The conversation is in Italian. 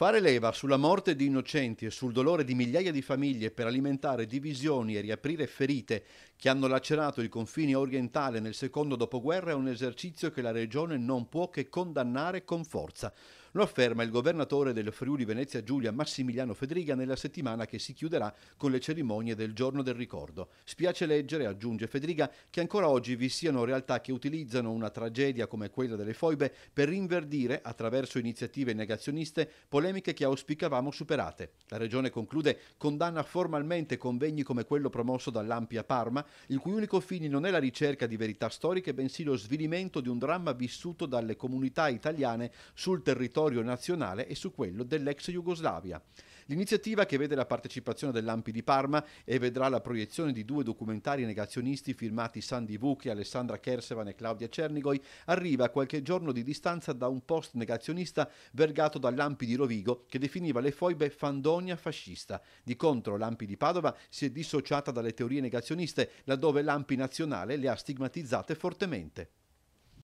Fare leva sulla morte di innocenti e sul dolore di migliaia di famiglie per alimentare divisioni e riaprire ferite che hanno lacerato il confine orientale nel secondo dopoguerra è un esercizio che la Regione non può che condannare con forza. Lo afferma il governatore del Friuli Venezia Giulia Massimiliano Fedriga nella settimana che si chiuderà con le cerimonie del giorno del ricordo. Spiace leggere, aggiunge Fedriga, che ancora oggi vi siano realtà che utilizzano una tragedia come quella delle foibe per rinverdire, attraverso iniziative negazioniste, polemiche che auspicavamo superate. La regione conclude condanna formalmente convegni come quello promosso dall'Ampia Parma, il cui unico fine non è la ricerca di verità storiche, bensì lo svilimento di un dramma vissuto dalle comunità italiane sul territorio territorio nazionale e su quello dell'ex Jugoslavia. L'iniziativa che vede la partecipazione dell'Ampi di Parma e vedrà la proiezione di due documentari negazionisti firmati Sandy Vucchi, Alessandra Kersevan e Claudia Cernigoi arriva a qualche giorno di distanza da un post negazionista vergato dall'Ampi di Rovigo che definiva le foibe fandonia fascista. Di contro l'Ampi di Padova si è dissociata dalle teorie negazioniste laddove l'Ampi nazionale le ha stigmatizzate fortemente.